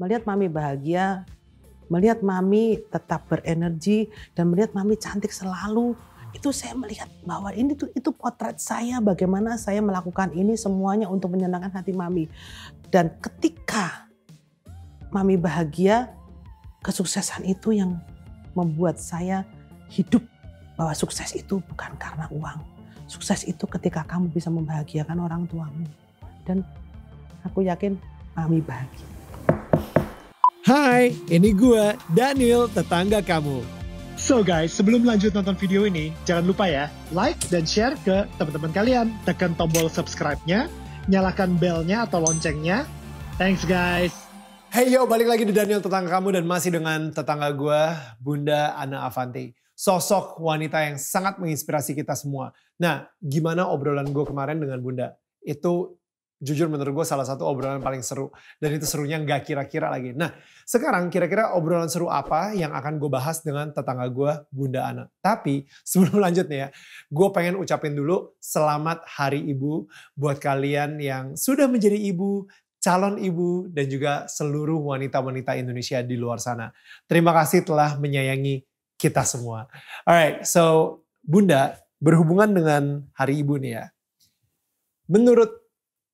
melihat mami bahagia, melihat mami tetap berenergi dan melihat mami cantik selalu. Itu saya melihat bahwa ini tuh itu potret saya bagaimana saya melakukan ini semuanya untuk menyenangkan hati mami. Dan ketika mami bahagia, kesuksesan itu yang membuat saya hidup bahwa sukses itu bukan karena uang. Sukses itu ketika kamu bisa membahagiakan orang tuamu. Dan aku yakin mami bahagia. Hai, ini gue, Daniel, tetangga kamu. So guys, sebelum lanjut nonton video ini, jangan lupa ya, like dan share ke teman-teman kalian. Tekan tombol subscribe-nya, nyalakan belnya atau loncengnya. Thanks guys. Hey yo, balik lagi di Daniel Tetangga Kamu dan masih dengan tetangga gue, Bunda Ana Avanti. Sosok wanita yang sangat menginspirasi kita semua. Nah, gimana obrolan gue kemarin dengan Bunda? Itu jujur menurut gue salah satu obrolan paling seru. Dan itu serunya nggak kira-kira lagi. Nah sekarang kira-kira obrolan seru apa yang akan gue bahas dengan tetangga gue Bunda Ana. Tapi sebelum lanjut nih ya, gue pengen ucapin dulu selamat hari ibu buat kalian yang sudah menjadi ibu, calon ibu, dan juga seluruh wanita-wanita Indonesia di luar sana. Terima kasih telah menyayangi kita semua. Alright, so Bunda berhubungan dengan hari ibu nih ya. Menurut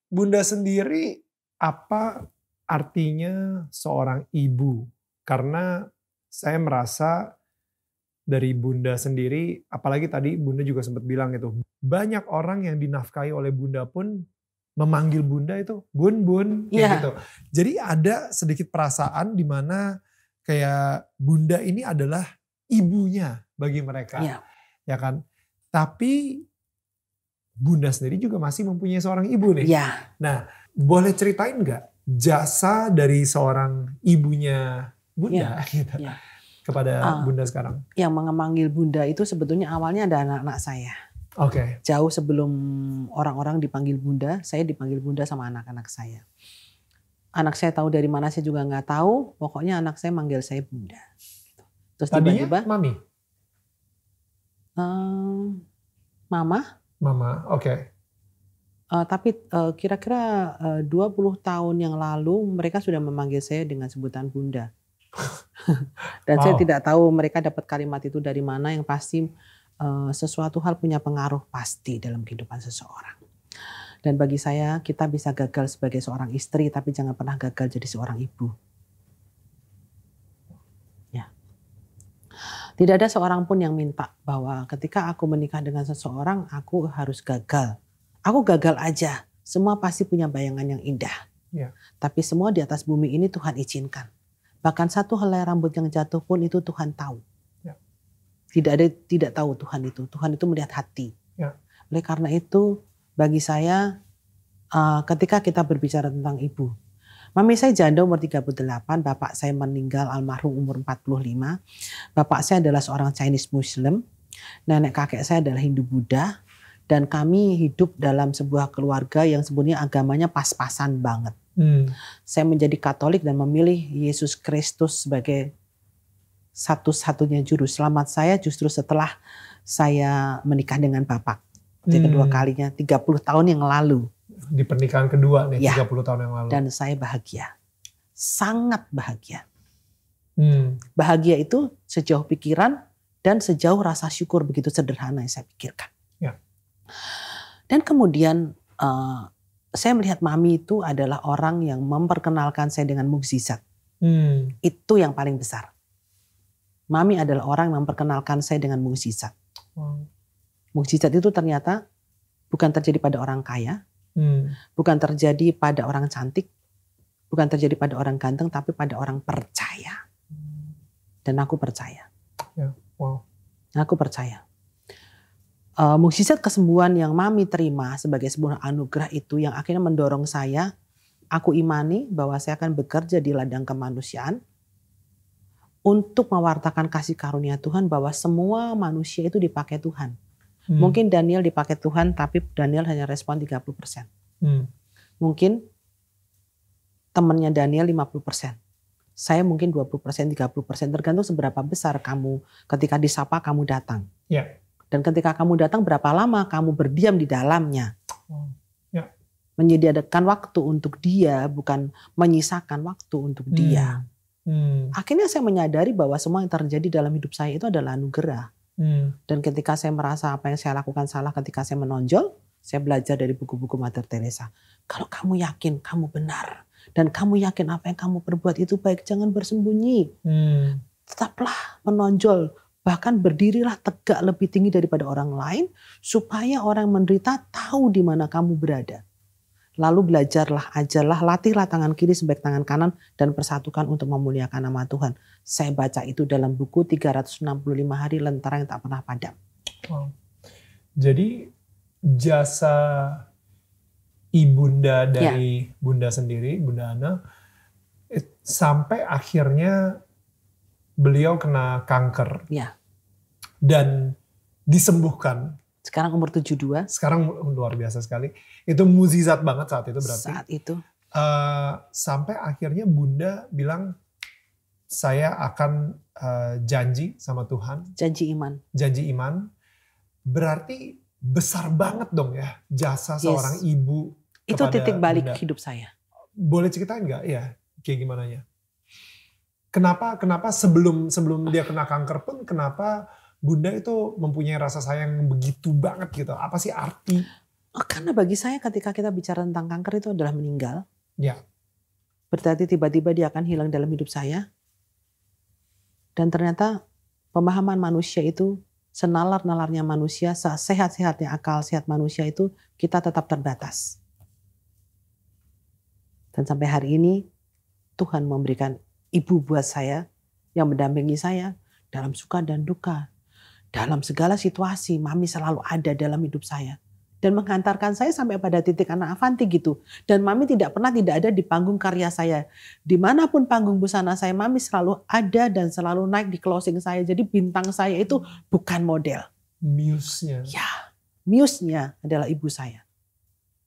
Bunda sendiri apa artinya seorang ibu? Karena saya merasa dari bunda sendiri, apalagi tadi bunda juga sempat bilang itu, banyak orang yang dinafkahi oleh bunda pun memanggil bunda itu bun bun yeah. Iya. gitu. Jadi ada sedikit perasaan di mana kayak bunda ini adalah ibunya bagi mereka. Yeah. Ya kan? Tapi Bunda sendiri juga masih mempunyai seorang ibu nih. Ya. Nah, boleh ceritain nggak jasa dari seorang ibunya Bunda ya. gitu ya. kepada uh, Bunda sekarang? Yang mengemanggil Bunda itu sebetulnya awalnya ada anak-anak saya. Oke. Okay. Jauh sebelum orang-orang dipanggil Bunda, saya dipanggil Bunda sama anak-anak saya. Anak saya tahu dari mana saya juga nggak tahu. Pokoknya anak saya manggil saya Bunda. Terus tiba-tiba, Mami. Um, mama Mama, oke. Okay. Uh, eh, tapi uh, kira-kira eh, uh, 20 tahun yang lalu mereka sudah memanggil saya dengan sebutan bunda. Dan wow. saya tidak tahu mereka dapat kalimat itu dari mana yang pasti uh, sesuatu hal punya pengaruh pasti dalam kehidupan seseorang. Dan bagi saya kita bisa gagal sebagai seorang istri tapi jangan pernah gagal jadi seorang ibu. Tidak ada seorang pun yang minta bahwa ketika aku menikah dengan seseorang, aku harus gagal. Aku gagal aja. Semua pasti punya bayangan yang indah. Ya. Tapi semua di atas bumi ini Tuhan izinkan. Bahkan satu helai rambut yang jatuh pun itu Tuhan tahu. Ya. Tidak ada tidak tahu Tuhan itu. Tuhan itu melihat hati. Ya. Oleh karena itu bagi saya eh, ketika kita berbicara tentang ibu, Mami saya janda umur 38, bapak saya meninggal almarhum umur 45. Bapak saya adalah seorang Chinese Muslim, nenek kakek saya adalah Hindu Buddha, dan kami hidup dalam sebuah keluarga yang sebenarnya agamanya pas-pasan banget. Hmm. Saya menjadi Katolik dan memilih Yesus Kristus sebagai satu-satunya juru selamat saya justru setelah saya menikah dengan Bapak. Itu hmm. kedua kalinya, 30 tahun yang lalu di pernikahan kedua nih ya. 30 tahun yang lalu. Dan saya bahagia. Sangat bahagia. Hmm. Bahagia itu sejauh pikiran dan sejauh rasa syukur begitu sederhana yang saya pikirkan. Ya. Dan kemudian uh, saya melihat mami itu adalah orang yang memperkenalkan saya dengan mukjizat. Hmm. Itu yang paling besar. Mami adalah orang yang memperkenalkan saya dengan mukjizat. Wow. Mukjizat itu ternyata bukan terjadi pada orang kaya, hmm. bukan terjadi pada orang cantik, bukan terjadi pada orang ganteng, tapi pada orang percaya. Dan aku percaya. Yeah. Wow. Aku percaya. Uh, mukjizat kesembuhan yang mami terima sebagai sebuah anugerah itu yang akhirnya mendorong saya, aku imani bahwa saya akan bekerja di ladang kemanusiaan untuk mewartakan kasih karunia Tuhan bahwa semua manusia itu dipakai Tuhan. Hmm. Mungkin Daniel dipakai Tuhan tapi Daniel hanya respon 30%. Hmm. Mungkin temannya Daniel 50%. Saya mungkin 20%, 30%, tergantung seberapa besar kamu ketika disapa kamu datang. Yeah. Dan ketika kamu datang berapa lama kamu berdiam di dalamnya. Oh. Ya. Menyediakan waktu untuk dia bukan menyisakan waktu untuk hmm. dia. Hmm. Akhirnya saya menyadari bahwa semua yang terjadi dalam hidup saya itu adalah anugerah. Hmm. Dan ketika saya merasa apa yang saya lakukan salah ketika saya menonjol, saya belajar dari buku-buku Mother Teresa. Kalau kamu yakin kamu benar dan kamu yakin apa yang kamu perbuat itu baik, jangan bersembunyi. Hmm. Tetaplah menonjol, bahkan berdirilah tegak lebih tinggi daripada orang lain supaya orang menderita tahu di mana kamu berada lalu belajarlah, ajarlah, latihlah tangan kiri sebaik tangan kanan dan persatukan untuk memuliakan nama Tuhan. Saya baca itu dalam buku 365 hari lentera yang tak pernah padam. Wow. Jadi jasa ibunda ya. dari ya. bunda sendiri, bunda Ana, eh, sampai akhirnya beliau kena kanker. Ya. Dan disembuhkan sekarang umur 72. Sekarang luar biasa sekali. Itu muzizat banget saat itu berarti. Saat itu. Uh, sampai akhirnya bunda bilang saya akan uh, janji sama Tuhan. Janji iman. Janji iman. Berarti besar banget dong ya jasa yes. seorang ibu. Itu titik balik bunda. hidup saya. Boleh ceritain nggak ya kayak gimana ya? Kenapa kenapa sebelum sebelum dia kena kanker pun kenapa Bunda itu mempunyai rasa sayang begitu banget gitu. Apa sih arti? Oh, karena bagi saya ketika kita bicara tentang kanker itu adalah meninggal. Ya. Berarti tiba-tiba dia akan hilang dalam hidup saya. Dan ternyata pemahaman manusia itu senalar-nalarnya manusia, sehat-sehatnya akal, sehat manusia itu kita tetap terbatas. Dan sampai hari ini Tuhan memberikan ibu buat saya yang mendampingi saya dalam suka dan duka, dalam segala situasi, mami selalu ada dalam hidup saya. Dan menghantarkan saya sampai pada titik anak Avanti gitu. Dan mami tidak pernah tidak ada di panggung karya saya. Dimanapun panggung busana saya, mami selalu ada dan selalu naik di closing saya. Jadi bintang saya itu bukan model. Muse-nya. Ya, muse-nya adalah ibu saya.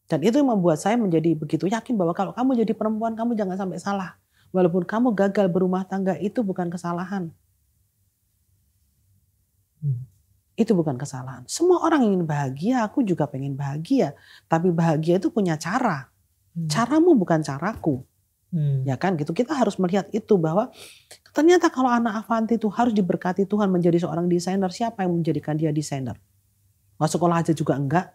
Dan itu yang membuat saya menjadi begitu yakin bahwa kalau kamu jadi perempuan, kamu jangan sampai salah. Walaupun kamu gagal berumah tangga, itu bukan kesalahan. Itu bukan kesalahan. Semua orang ingin bahagia, aku juga pengen bahagia. Tapi bahagia itu punya cara. Hmm. Caramu bukan caraku. Hmm. Ya kan gitu. Kita harus melihat itu bahwa ternyata kalau anak Avanti itu harus diberkati Tuhan menjadi seorang desainer, siapa yang menjadikan dia desainer? Masuk sekolah aja juga enggak.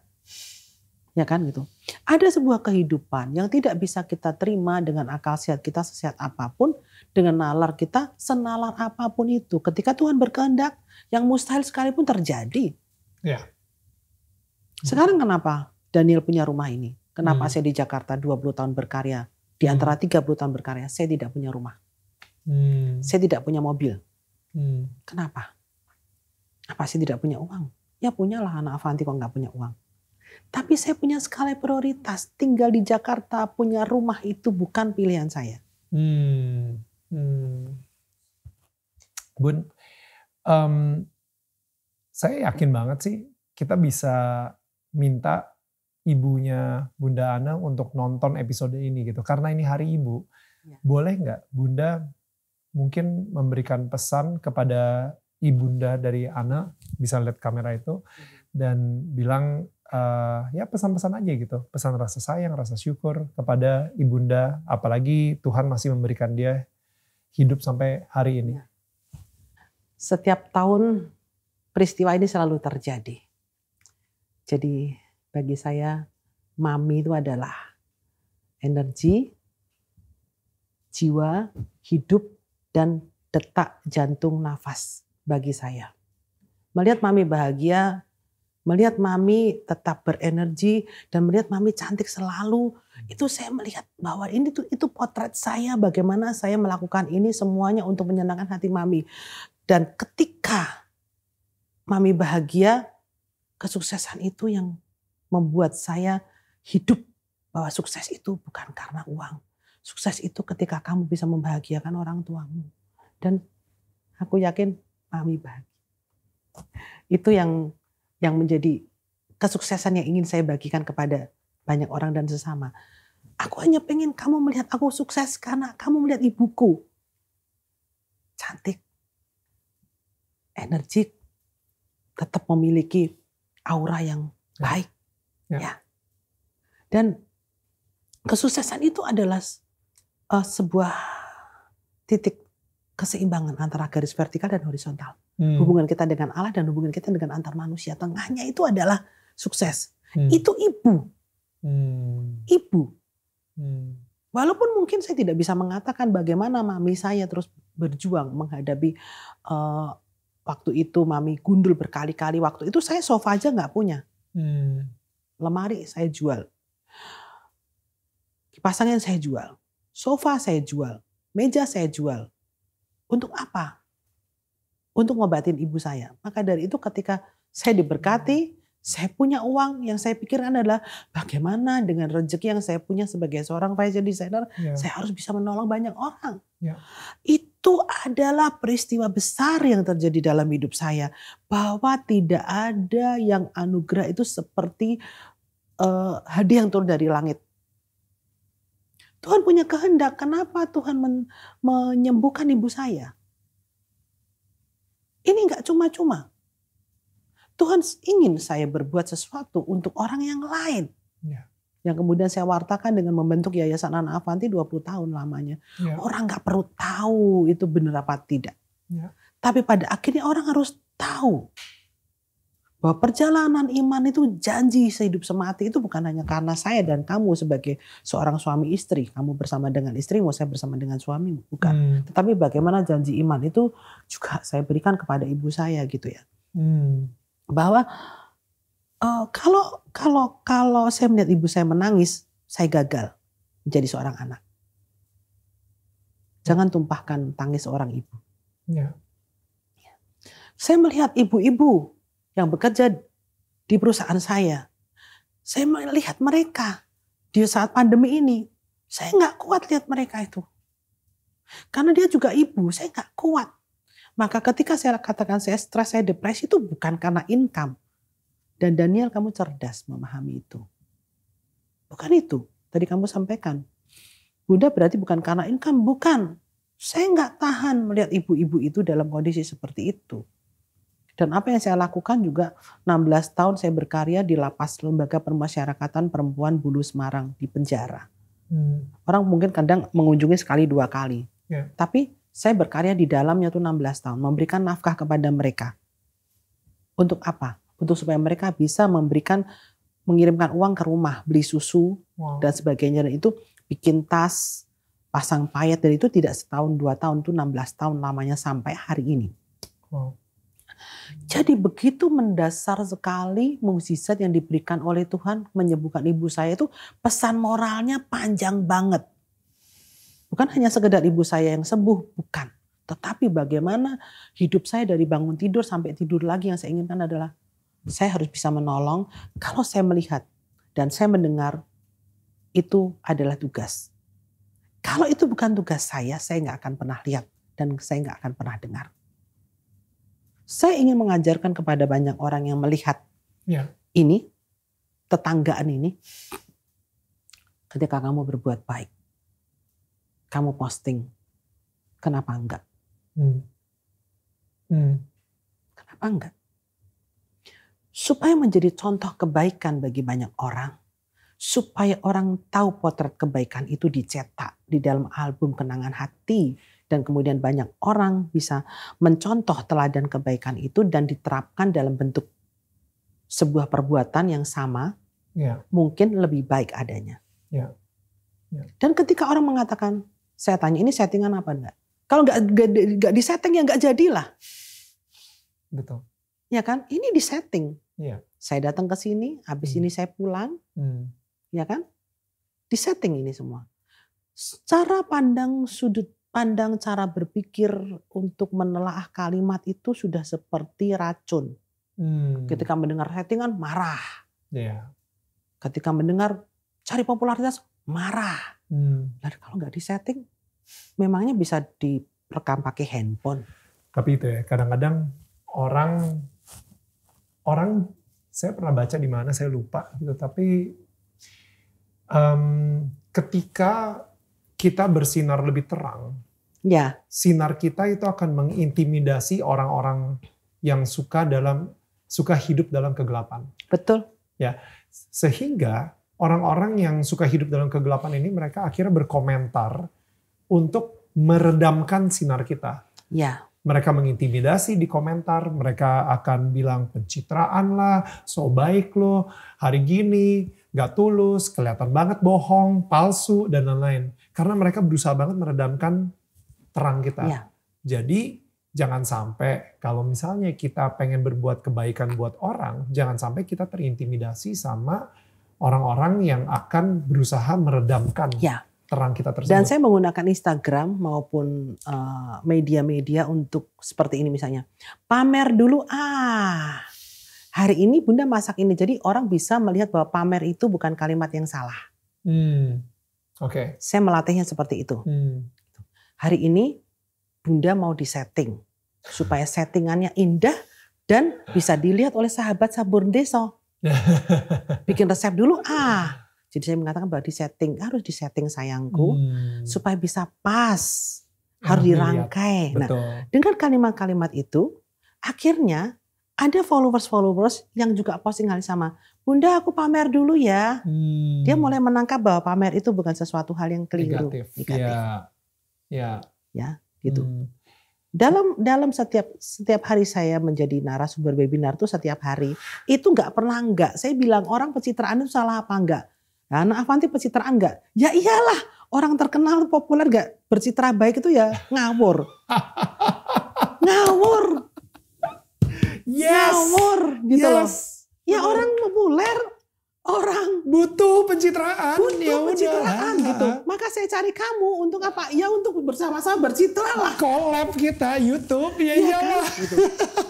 Ya kan gitu. Ada sebuah kehidupan yang tidak bisa kita terima dengan akal sehat kita sesehat apapun dengan nalar kita senalar apapun itu. Ketika Tuhan berkehendak, yang mustahil sekalipun terjadi. Ya. Sekarang kenapa Daniel punya rumah ini? Kenapa hmm. saya di Jakarta 20 tahun berkarya? Di hmm. antara 30 tahun berkarya, saya tidak punya rumah. Hmm. Saya tidak punya mobil. Hmm. Kenapa? Apa saya tidak punya uang? Ya punya lah anak Avanti kok nggak punya uang. Tapi saya punya skala prioritas. Tinggal di Jakarta, punya rumah itu bukan pilihan saya. Hmm. Hmm. Bun, um, saya yakin banget sih kita bisa minta ibunya Bunda Ana untuk nonton episode ini gitu. Karena ini hari ibu, ya. boleh nggak Bunda mungkin memberikan pesan kepada ibunda dari Ana, bisa lihat kamera itu, hmm. dan bilang uh, ya pesan-pesan aja gitu, pesan rasa sayang, rasa syukur kepada ibunda, apalagi Tuhan masih memberikan dia hidup sampai hari ini? Iya. Setiap tahun peristiwa ini selalu terjadi. Jadi bagi saya mami itu adalah energi, jiwa, hidup, dan detak jantung nafas bagi saya. Melihat mami bahagia melihat mami tetap berenergi dan melihat mami cantik selalu hmm. itu saya melihat bahwa ini tuh itu potret saya bagaimana saya melakukan ini semuanya untuk menyenangkan hati mami dan ketika mami bahagia kesuksesan itu yang membuat saya hidup bahwa sukses itu bukan karena uang sukses itu ketika kamu bisa membahagiakan orang tuamu dan aku yakin mami bahagia itu yang yang menjadi kesuksesan yang ingin saya bagikan kepada banyak orang dan sesama. Aku hanya pengen kamu melihat aku sukses karena kamu melihat ibuku. Cantik, energik, tetap memiliki aura yang ya. baik. Ya. ya. Dan kesuksesan itu adalah uh, sebuah titik keseimbangan antara garis vertikal dan horizontal. Hmm. Hubungan kita dengan Allah dan hubungan kita dengan antar manusia. Tengahnya itu adalah sukses. Hmm. Itu ibu. Hmm. Ibu. Hmm. Walaupun mungkin saya tidak bisa mengatakan bagaimana mami saya terus berjuang menghadapi uh, waktu itu mami gundul berkali-kali. Waktu itu saya sofa aja nggak punya. Hmm. Lemari saya jual. Kipas saya jual. Sofa saya jual. Meja saya jual. Untuk apa? untuk ngobatin ibu saya. Maka dari itu ketika saya diberkati, saya punya uang yang saya pikirkan adalah bagaimana dengan rezeki yang saya punya sebagai seorang fashion designer, yeah. saya harus bisa menolong banyak orang. Yeah. Itu adalah peristiwa besar yang terjadi dalam hidup saya bahwa tidak ada yang anugerah itu seperti uh, hadiah yang turun dari langit. Tuhan punya kehendak. Kenapa Tuhan men menyembuhkan ibu saya? Ini nggak cuma-cuma. Tuhan ingin saya berbuat sesuatu untuk orang yang lain. Ya. Yang kemudian saya wartakan dengan membentuk Yayasan Anak Avanti 20 tahun lamanya. Ya. Orang nggak perlu tahu itu benar apa tidak. Ya. Tapi pada akhirnya orang harus tahu bahwa perjalanan iman itu janji sehidup semati itu bukan hanya karena saya dan kamu sebagai seorang suami istri, kamu bersama dengan istrimu, saya bersama dengan suamimu, bukan. Hmm. Tetapi bagaimana janji iman itu juga saya berikan kepada ibu saya gitu ya. Hmm. Bahwa uh, kalau kalau kalau saya melihat ibu saya menangis, saya gagal menjadi seorang anak. Jangan tumpahkan tangis seorang ibu. Ya. Saya melihat ibu-ibu yang bekerja di perusahaan saya. Saya melihat mereka di saat pandemi ini. Saya nggak kuat lihat mereka itu. Karena dia juga ibu, saya nggak kuat. Maka ketika saya katakan saya stres, saya depresi itu bukan karena income. Dan Daniel kamu cerdas memahami itu. Bukan itu. Tadi kamu sampaikan. Bunda berarti bukan karena income, bukan. Saya nggak tahan melihat ibu-ibu itu dalam kondisi seperti itu. Dan apa yang saya lakukan juga 16 tahun saya berkarya di lapas lembaga permasyarakatan perempuan Bulu Semarang di penjara. Hmm. Orang mungkin kadang mengunjungi sekali dua kali. Yeah. Tapi saya berkarya di dalamnya tuh 16 tahun, memberikan nafkah kepada mereka. Untuk apa? Untuk supaya mereka bisa memberikan mengirimkan uang ke rumah, beli susu wow. dan sebagainya dan itu bikin tas, pasang payet dan itu tidak setahun dua tahun tuh 16 tahun lamanya sampai hari ini. Wow. Jadi begitu mendasar sekali mukjizat yang diberikan oleh Tuhan menyembuhkan ibu saya itu pesan moralnya panjang banget. Bukan hanya sekedar ibu saya yang sembuh, bukan. Tetapi bagaimana hidup saya dari bangun tidur sampai tidur lagi yang saya inginkan adalah saya harus bisa menolong kalau saya melihat dan saya mendengar itu adalah tugas. Kalau itu bukan tugas saya, saya nggak akan pernah lihat dan saya nggak akan pernah dengar. Saya ingin mengajarkan kepada banyak orang yang melihat ya. ini, tetanggaan ini, ketika kamu berbuat baik, kamu posting, kenapa enggak? Hmm. Hmm. Kenapa enggak? Supaya menjadi contoh kebaikan bagi banyak orang, supaya orang tahu potret kebaikan itu dicetak di dalam album kenangan hati, dan kemudian banyak orang bisa mencontoh teladan kebaikan itu dan diterapkan dalam bentuk sebuah perbuatan yang sama, ya. mungkin lebih baik adanya. Ya. Ya. Dan ketika orang mengatakan, saya tanya ini settingan apa enggak? Kalau enggak, enggak, enggak disetting ya enggak jadilah. Betul. Ya kan? Ini disetting. Ya. Saya datang ke sini, habis hmm. ini saya pulang. Hmm. Ya kan? Disetting ini semua. Cara pandang sudut pandang cara berpikir untuk menelaah kalimat itu sudah seperti racun. Hmm. Ketika mendengar settingan marah. Yeah. Ketika mendengar cari popularitas marah. Hmm. Dan kalau nggak di setting, memangnya bisa direkam pakai handphone. Tapi itu ya kadang-kadang orang orang saya pernah baca di mana saya lupa gitu tapi um, ketika kita bersinar lebih terang Ya. Sinar kita itu akan mengintimidasi orang-orang yang suka dalam suka hidup dalam kegelapan. Betul. Ya. Sehingga orang-orang yang suka hidup dalam kegelapan ini mereka akhirnya berkomentar untuk meredamkan sinar kita. Ya. Mereka mengintimidasi di komentar, mereka akan bilang pencitraan lah, so baik lo, hari gini, gak tulus, kelihatan banget bohong, palsu, dan lain-lain. Karena mereka berusaha banget meredamkan terang kita. Ya. Jadi jangan sampai kalau misalnya kita pengen berbuat kebaikan buat orang, jangan sampai kita terintimidasi sama orang-orang yang akan berusaha meredamkan ya. terang kita tersebut. Dan saya menggunakan Instagram maupun eh, media-media uh, untuk seperti ini misalnya. Pamer dulu ah. Hari ini Bunda masak ini. Jadi orang bisa melihat bahwa pamer itu bukan kalimat yang salah. Hmm. Oke. Okay. Saya melatihnya seperti itu. Hmm. Hari ini Bunda mau disetting supaya settingannya indah dan bisa dilihat oleh sahabat sabun deso. Bikin resep dulu ah. Jadi saya mengatakan bahwa disetting harus disetting sayangku hmm. supaya bisa pas, harus hmm, dirangkai. Nah, dengan kalimat-kalimat itu akhirnya ada followers-followers yang juga posting hal sama. Bunda aku pamer dulu ya. Hmm. Dia mulai menangkap bahwa pamer itu bukan sesuatu hal yang keliru. Negatif. Negatif. Ya. Ya. Ya, gitu. Hmm. Dalam dalam setiap setiap hari saya menjadi narasumber webinar tuh setiap hari itu nggak pernah nggak. Saya bilang orang pencitraan itu salah apa nggak? Karena Avanti pencitraan nggak? Ya iyalah, orang terkenal populer nggak bercitra baik itu ya ngawur. ngawur. Yes. Ngawur gitu yes. loh. Ya orang populer orang butuh pencitraan butuh ya pencitraan udah. gitu nah. maka saya cari kamu untuk apa ya untuk bersama-sama bercitra lah collab kita YouTube ya, ya kan? gitu.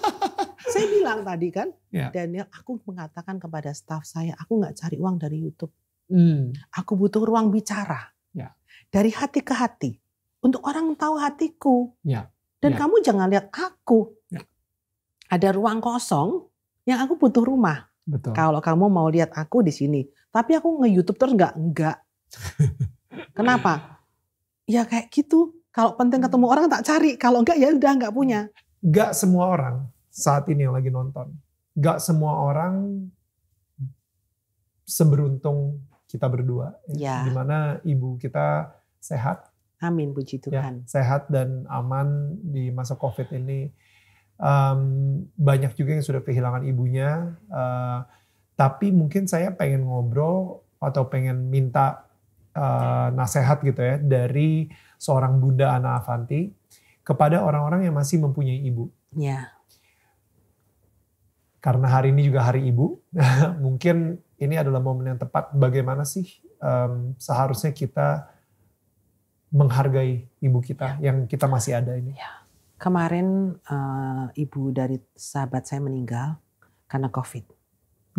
saya bilang tadi kan ya. Daniel aku mengatakan kepada staff saya aku nggak cari uang dari YouTube hmm. aku butuh ruang bicara ya. dari hati ke hati untuk orang tahu hatiku ya. dan ya. kamu jangan lihat aku ya. ada ruang kosong yang aku butuh rumah Betul. Kalau kamu mau lihat aku di sini, tapi aku nge-YouTube terus nggak nggak. Kenapa? Ya kayak gitu. Kalau penting ketemu hmm. orang tak cari, kalau enggak ya udah nggak punya. Nggak semua orang saat ini yang lagi nonton. Nggak semua orang seberuntung kita berdua. Ya. mana ibu kita sehat. Amin, puji ya, Tuhan. Ya, sehat dan aman di masa COVID ini um, banyak juga yang sudah kehilangan ibunya. Uh, tapi mungkin saya pengen ngobrol atau pengen minta uh, nasehat gitu ya dari seorang bunda Ana Avanti kepada orang-orang yang masih mempunyai ibu. Ya. Karena hari ini juga hari ibu, mungkin ini adalah momen yang tepat bagaimana sih um, seharusnya kita menghargai ibu kita ya. yang kita masih ada ini. Ya Kemarin uh, ibu dari sahabat saya meninggal karena COVID.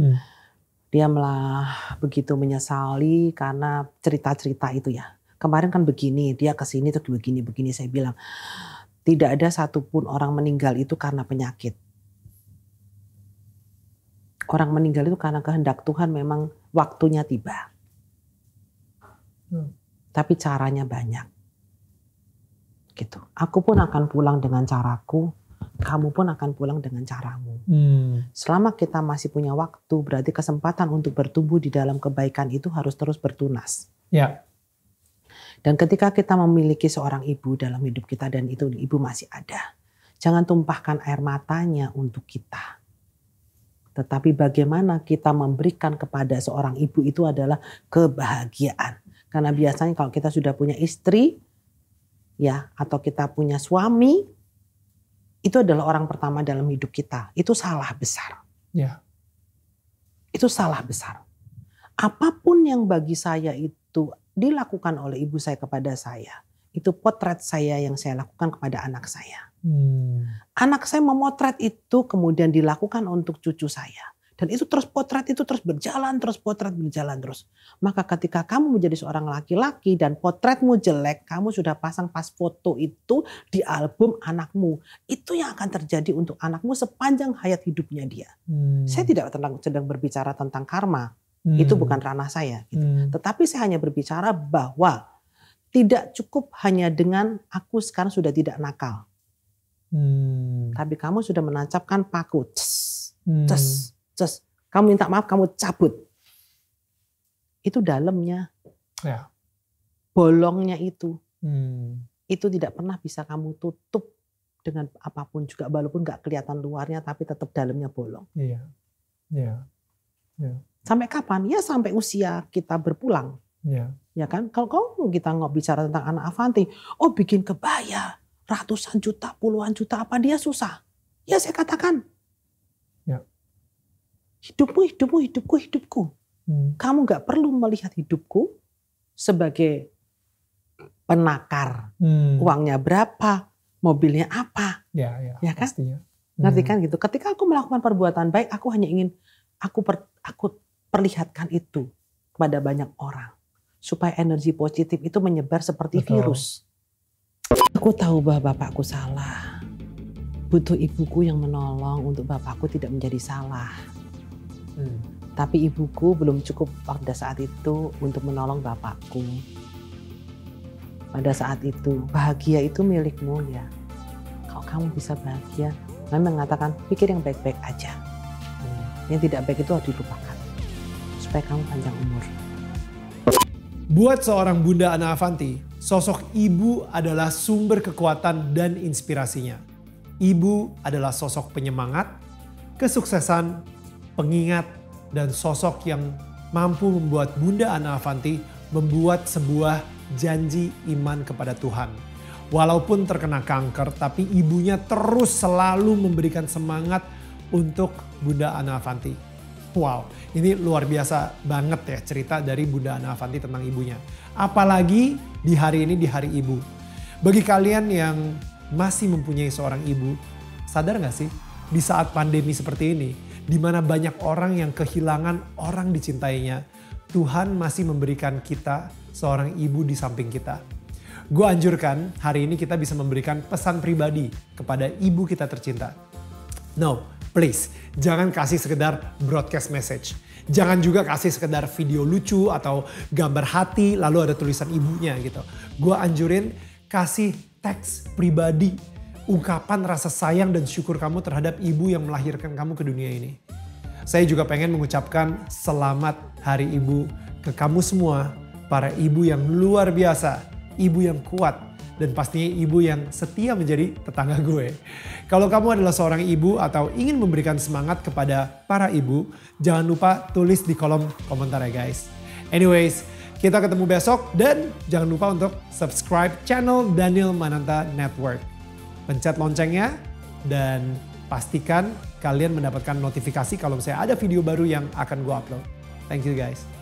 Hmm. Dia malah begitu menyesali karena cerita-cerita itu ya. Kemarin kan begini, dia ke sini terus begini, begini saya bilang. Tidak ada satupun orang meninggal itu karena penyakit. Orang meninggal itu karena kehendak Tuhan memang waktunya tiba. Hmm. Tapi caranya banyak gitu. Aku pun akan pulang dengan caraku, kamu pun akan pulang dengan caramu. Hmm. Selama kita masih punya waktu, berarti kesempatan untuk bertumbuh di dalam kebaikan itu harus terus bertunas. Ya. Dan ketika kita memiliki seorang ibu dalam hidup kita dan itu ibu masih ada, jangan tumpahkan air matanya untuk kita. Tetapi bagaimana kita memberikan kepada seorang ibu itu adalah kebahagiaan. Karena biasanya kalau kita sudah punya istri, ya atau kita punya suami itu adalah orang pertama dalam hidup kita. Itu salah besar. Ya. Itu salah besar. Apapun yang bagi saya itu dilakukan oleh ibu saya kepada saya, itu potret saya yang saya lakukan kepada anak saya. Hmm. Anak saya memotret itu kemudian dilakukan untuk cucu saya. Dan itu terus potret itu terus berjalan, terus potret berjalan terus. Maka ketika kamu menjadi seorang laki-laki dan potretmu jelek, kamu sudah pasang pas foto itu di album anakmu. Itu yang akan terjadi untuk anakmu sepanjang hayat hidupnya dia. Hmm. Saya tidak tentang, sedang berbicara tentang karma. Hmm. Itu bukan ranah saya. Gitu. Hmm. Tetapi saya hanya berbicara bahwa tidak cukup hanya dengan aku sekarang sudah tidak nakal. Hmm. Tapi kamu sudah menancapkan paku. Tes. Hmm. Tes Just kamu minta maaf, kamu cabut. Itu dalamnya. Ya. Bolongnya itu. Hmm. Itu tidak pernah bisa kamu tutup dengan apapun juga walaupun gak kelihatan luarnya tapi tetap dalamnya bolong. Iya. Iya. Ya. Sampai kapan? Ya sampai usia kita berpulang. Iya. Ya kan? Kalau kamu kita nggak bicara tentang anak Avanti, oh bikin kebaya ratusan juta, puluhan juta apa dia susah. Ya saya katakan hidupku, hidupku, hidupku, hidupku. Hmm. Kamu nggak perlu melihat hidupku sebagai penakar. Hmm. Uangnya berapa, mobilnya apa. Ya, ya, ya kan? Pastinya. Hmm. Ngerti kan gitu. Ketika aku melakukan perbuatan baik, aku hanya ingin aku per, aku perlihatkan itu kepada banyak orang supaya energi positif itu menyebar seperti Betul. virus. Aku tahu bahwa bapakku salah. Butuh ibuku yang menolong untuk bapakku tidak menjadi salah. Hmm. Tapi ibuku belum cukup pada saat itu untuk menolong bapakku. Pada saat itu, bahagia itu milikmu ya. Kalau kamu bisa bahagia, memang mengatakan pikir yang baik-baik aja. Hmm. Yang tidak baik itu harus dilupakan. Supaya kamu panjang umur. Buat seorang Bunda Ana Avanti, sosok ibu adalah sumber kekuatan dan inspirasinya. Ibu adalah sosok penyemangat, kesuksesan, pengingat, dan sosok yang mampu membuat Bunda Ana Avanti membuat sebuah janji iman kepada Tuhan. Walaupun terkena kanker, tapi ibunya terus selalu memberikan semangat untuk Bunda Ana Avanti. Wow, ini luar biasa banget ya cerita dari Bunda Ana Avanti tentang ibunya. Apalagi di hari ini di hari ibu. Bagi kalian yang masih mempunyai seorang ibu, sadar nggak sih di saat pandemi seperti ini di mana banyak orang yang kehilangan orang dicintainya, Tuhan masih memberikan kita seorang ibu di samping kita. Gue anjurkan hari ini kita bisa memberikan pesan pribadi kepada ibu kita tercinta. No, please, jangan kasih sekedar broadcast message. Jangan juga kasih sekedar video lucu atau gambar hati lalu ada tulisan ibunya gitu. Gue anjurin kasih teks pribadi ungkapan rasa sayang dan syukur kamu terhadap ibu yang melahirkan kamu ke dunia ini. Saya juga pengen mengucapkan selamat hari ibu ke kamu semua, para ibu yang luar biasa, ibu yang kuat, dan pastinya ibu yang setia menjadi tetangga gue. Kalau kamu adalah seorang ibu atau ingin memberikan semangat kepada para ibu, jangan lupa tulis di kolom komentar ya guys. Anyways, kita ketemu besok dan jangan lupa untuk subscribe channel Daniel Mananta Network pencet loncengnya dan pastikan kalian mendapatkan notifikasi kalau misalnya ada video baru yang akan gue upload. Thank you guys.